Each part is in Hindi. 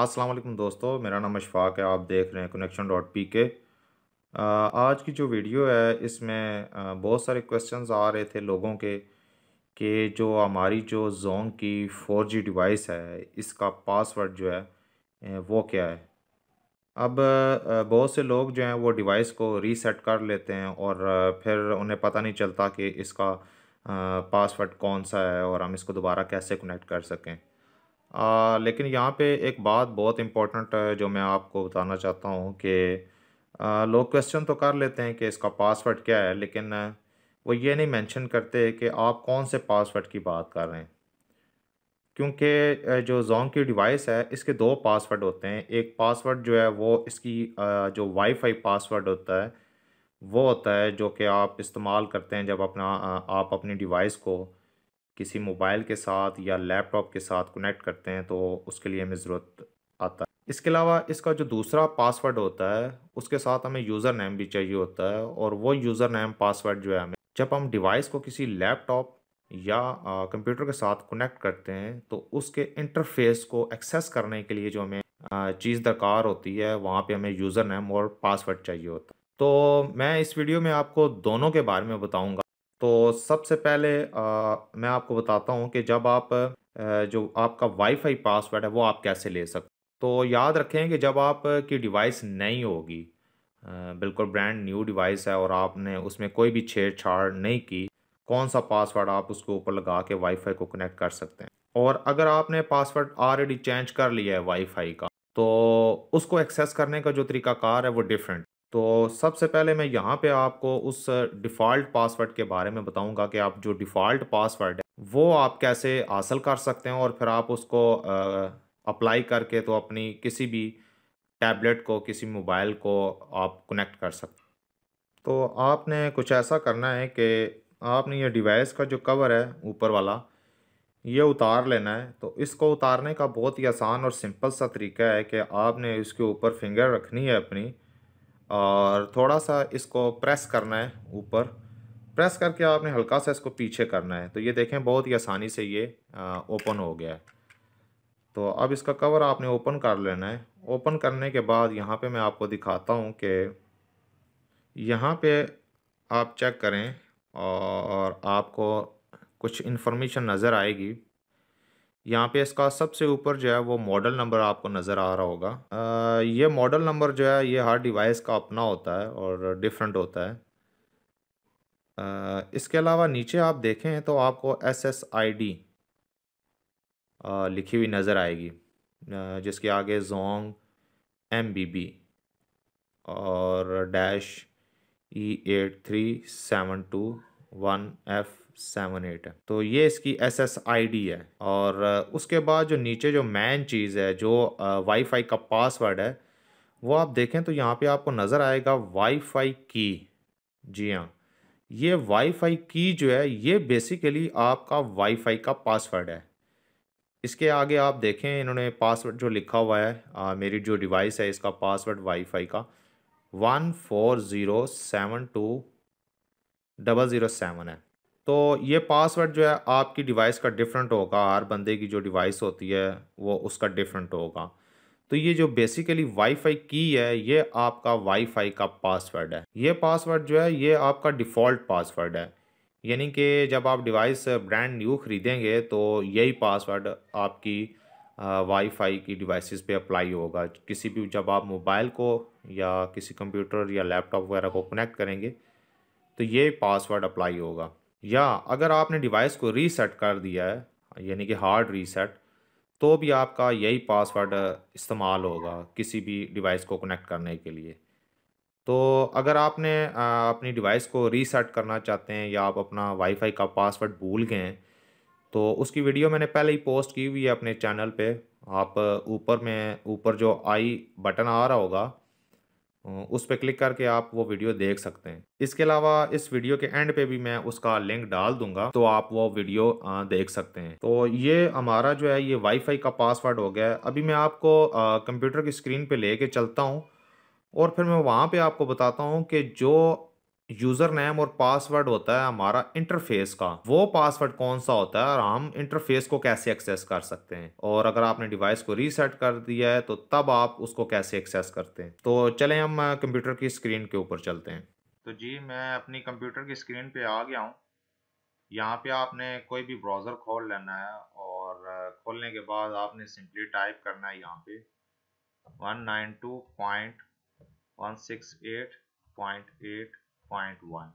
वालेकुम दोस्तों मेरा नाम अशफाक है आप देख रहे हैं कनेक्शन डॉट पी के आज की जो वीडियो है इसमें बहुत सारे क्वेश्चंस आ रहे थे लोगों के कि जो हमारी जो जोंग की फोर जी डिवाइस है इसका पासवर्ड जो है वो क्या है अब बहुत से लोग जो हैं वो डिवाइस को रीसेट कर लेते हैं और फिर उन्हें पता नहीं चलता कि इसका पासवर्ड कौन सा है और हम इसको दोबारा कैसे कनेक्ट कर सकें आ, लेकिन यहाँ पे एक बात बहुत इम्पोर्टेंट है जो मैं आपको बताना चाहता हूँ कि लोग क्वेश्चन तो कर लेते हैं कि इसका पासवर्ड क्या है लेकिन वो ये नहीं मेंशन करते कि आप कौन से पासवर्ड की बात कर रहे हैं क्योंकि जो जोंग की डिवाइस है इसके दो पासवर्ड होते हैं एक पासवर्ड जो है वो इसकी जो वाईफाई पासवर्ड होता है वो होता है जो कि आप इस्तेमाल करते हैं जब अपना आप अपनी डिवाइस को किसी मोबाइल के साथ या लैपटॉप के साथ कनेक्ट करते हैं तो उसके लिए हमें ज़रूरत आता है इसके अलावा इसका जो दूसरा पासवर्ड होता है उसके साथ हमें यूज़र नेम भी चाहिए होता है और वो यूज़र नेम पासवर्ड जो है हमें जब हम डिवाइस को किसी लैपटॉप या कंप्यूटर के साथ कनेक्ट करते हैं तो उसके इंटरफेस को एक्सेस करने के लिए जो हमें चीज़ दरकार होती है वहाँ पे हमें यूज़र नेम और पासवर्ड चाहिए होता है तो मैं इस वीडियो में आपको दोनों के बारे में बताऊँगा तो सबसे पहले आ, मैं आपको बताता हूँ कि जब आप जो आपका वाईफाई पासवर्ड है वो आप कैसे ले सकते तो याद रखें कि जब आप की डिवाइस नई होगी बिल्कुल ब्रांड न्यू डिवाइस है और आपने उसमें कोई भी छेड़छाड़ नहीं की कौन सा पासवर्ड आप उसके ऊपर लगा के वाईफाई को कनेक्ट कर सकते हैं और अगर आपने पासवर्ड ऑलरेडी चेंज कर लिया है वाईफाई का तो उसको एक्सेस करने का जो तरीकाकार है वो डिफरेंट तो सबसे पहले मैं यहाँ पे आपको उस डिफ़ॉल्ट पासवर्ड के बारे में बताऊँगा कि आप जो डिफ़ॉल्ट पासवर्ड है वो आप कैसे हासिल कर सकते हैं और फिर आप उसको अप्लाई करके तो अपनी किसी भी टैबलेट को किसी मोबाइल को आप कनेक्ट कर सकते तो आपने कुछ ऐसा करना है कि आपने ये डिवाइस का जो कवर है ऊपर वाला ये उतार लेना है तो इसको उतारने का बहुत ही आसान और सिंपल सा तरीका है कि आपने इसके ऊपर फिंगर रखनी है अपनी और थोड़ा सा इसको प्रेस करना है ऊपर प्रेस करके आपने हल्का सा इसको पीछे करना है तो ये देखें बहुत ही आसानी से ये ओपन हो गया है तो अब इसका कवर आपने ओपन कर लेना है ओपन करने के बाद यहाँ पे मैं आपको दिखाता हूँ कि यहाँ पे आप चेक करें और आपको कुछ इन्फॉर्मेशन नज़र आएगी यहाँ पे इसका सबसे ऊपर जो है वो मॉडल नंबर आपको नज़र आ रहा होगा आ, ये मॉडल नंबर जो है ये हर डिवाइस का अपना होता है और डिफरेंट होता है आ, इसके अलावा नीचे आप देखें तो आपको एस एस आई डी लिखी हुई नज़र आएगी जिसके आगे जोंग एम बी बी और dash E eight three seven two one F seven eight है तो ये इसकी एस एस आई डी है और उसके बाद जो नीचे जो मेन चीज़ है जो वाईफाई का पासवर्ड है वो आप देखें तो यहाँ पे आपको नज़र आएगा वाईफाई की जी हाँ ये वाईफाई की जो है ये बेसिकली आपका वाईफाई का पासवर्ड है इसके आगे आप देखें इन्होंने पासवर्ड जो लिखा हुआ है आ, मेरी जो डिवाइस है इसका पासवर्ड वाईफाई का one four zero seven two double zero seven है तो ये पासवर्ड जो है आपकी डिवाइस का डिफरेंट होगा हर बंदे की जो डिवाइस होती है वो उसका डिफरेंट होगा तो ये जो बेसिकली वाईफाई की है ये आपका वाईफाई का पासवर्ड है ये पासवर्ड जो है ये आपका डिफ़ॉल्ट पासवर्ड है यानी कि जब आप डिवाइस ब्रांड न्यू ख़रीदेंगे तो यही पासवर्ड आपकी वाईफाई की डिवाइसेस पे अप्लाई होगा किसी भी जब आप मोबाइल को या किसी कंप्यूटर या लैपटॉप वगैरह को कनेक्ट करेंगे तो ये पासवर्ड अप्लाई होगा या अगर आपने डिवाइस को रीसेट कर दिया है यानी कि हार्ड रीसेट तो भी आपका यही पासवर्ड इस्तेमाल होगा किसी भी डिवाइस को कनेक्ट करने के लिए तो अगर आपने अपनी डिवाइस को रीसेट करना चाहते हैं या आप अपना वाईफाई का पासवर्ड भूल गए हैं तो उसकी वीडियो मैंने पहले ही पोस्ट की हुई है अपने चैनल पे आप ऊपर में ऊपर जो आई बटन आ रहा होगा उस पर क्लिक करके आप वो वीडियो देख सकते हैं इसके अलावा इस वीडियो के एंड पे भी मैं उसका लिंक डाल दूंगा तो आप वो वीडियो देख सकते हैं तो ये हमारा जो है ये वाईफाई का पासवर्ड हो गया है अभी मैं आपको कंप्यूटर की स्क्रीन पे लेके चलता हूँ और फिर मैं वहाँ पे आपको बताता हूँ कि जो यूजर नेम और पासवर्ड होता है हमारा इंटरफेस का वो पासवर्ड कौन सा होता है और हम इंटरफेस को कैसे एक्सेस कर सकते हैं और अगर आपने डिवाइस को रीसेट कर दिया है तो तब आप उसको कैसे एक्सेस करते हैं तो चले हम कंप्यूटर की स्क्रीन के ऊपर चलते हैं तो जी मैं अपनी कंप्यूटर की स्क्रीन पे आ गया हूँ यहाँ पे आपने कोई भी ब्राउज़र खोल लेना है और खोलने के बाद आपने सिंपली टाइप करना है यहाँ पे one nine two point one six eight point eight point one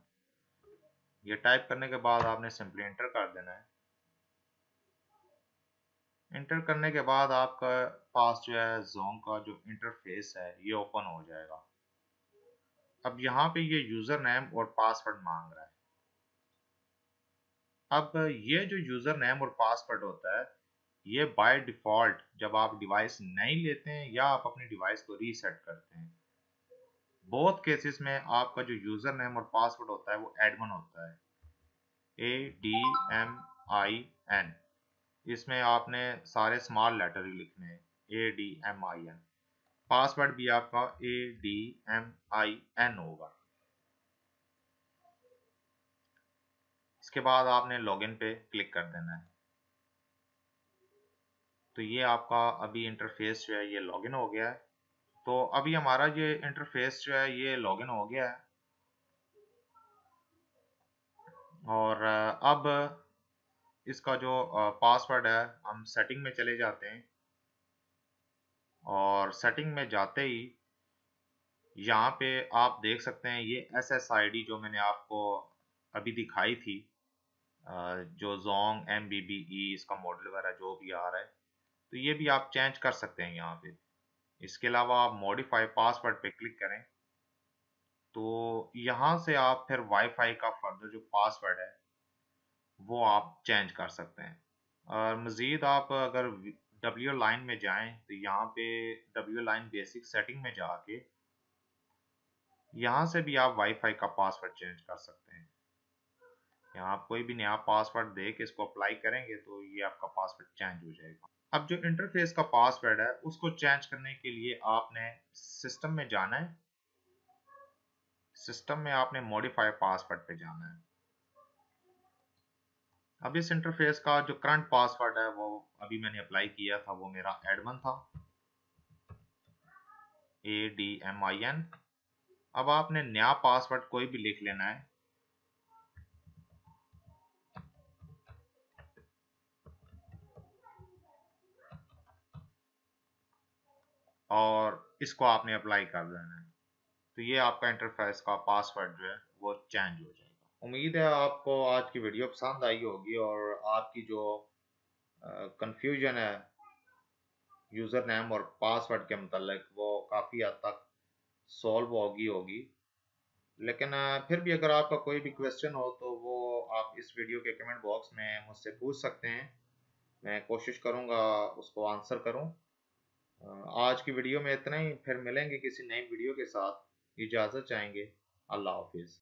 ये टाइप करने के बाद आपने सिंपली इंटर कर देना है इंटर करने के बाद आपका पास जो है जोन का जो इंटरफेस है ये ओपन हो जाएगा अब यहाँ पे ये यूज़र नेम और पासवर्ड मांग रहा है अब ये जो यूज़र नेम और पासवर्ड होता है ये बाय डिफ़ॉल्ट जब आप डिवाइस नहीं लेते हैं या आप अपनी डिवाइस को रीसेट करते हैं बहुत केसेस में आपका जो यूजर नेम और पासवर्ड होता है वो एडमन होता है A D M I N इसमें आपने सारे स्मॉल लेटर ही लिखने हैं A D M I N password भी आपका A D M I N होगा इसके बाद आपने लॉगिन पे क्लिक कर देना है तो ये आपका अभी इंटरफेस जो है ये लॉगिन हो गया है तो अभी हमारा ये इंटरफेस जो है ये लॉगिन हो गया है और अब इसका जो पासवर्ड है हम सेटिंग में चले जाते हैं और सेटिंग में जाते ही यहाँ पे आप देख सकते हैं ये एस एस आई डी जो मैंने आपको अभी दिखाई थी जो जोंग एम बी बी ई इसका मॉडल वगैरह जो भी आ रहा है तो ये भी आप चेंज कर सकते हैं यहाँ पे इसके अलावा आप मॉडिफाई पासवर्ड पे क्लिक करें तो यहां से आप फिर वाईफाई का फर्दर जो पासवर्ड है वो आप चेंज कर सकते हैं और मज़ीद आप अगर डब्ल्यू लाइन में जाएं तो यहाँ पे डब्ल्यू लाइन बेसिक सेटिंग में जाके यहाँ से भी आप वाईफाई का पासवर्ड चेंज कर सकते हैं या आप कोई भी नया पासवर्ड दे के इसको अप्लाई करेंगे तो ये आपका पासवर्ड चेंज हो जाएगा अब जो इंटरफेस का पासवर्ड है उसको चेंज करने के लिए आपने सिस्टम में जाना है सिस्टम में आपने मॉडिफाई पासवर्ड पे जाना है अब इस इंटरफेस का जो करंट पासवर्ड है वो अभी मैंने अप्लाई किया था वो मेरा एडमन था A D M I N अब आपने नया पासवर्ड कोई भी लिख लेना है और इसको आपने अप्लाई कर देना है तो ये आपका इंटरफेस का पासवर्ड जो है वो चेंज हो जाएगा उम्मीद है आपको आज की वीडियो पसंद आई होगी और आपकी जो कन्फ्यूजन है यूज़र नेम और पासवर्ड के मतलब वो काफ़ी हद तक सॉल्व होगी होगी लेकिन फिर भी अगर आपका कोई भी क्वेश्चन हो तो वो आप इस वीडियो के कमेंट बॉक्स में मुझसे पूछ सकते हैं मैं कोशिश करूँगा उसको आंसर करूँ आज की वीडियो में इतना ही फिर मिलेंगे किसी नई वीडियो के साथ इजाज़त चाहेंगे अल्लाह हाफिज़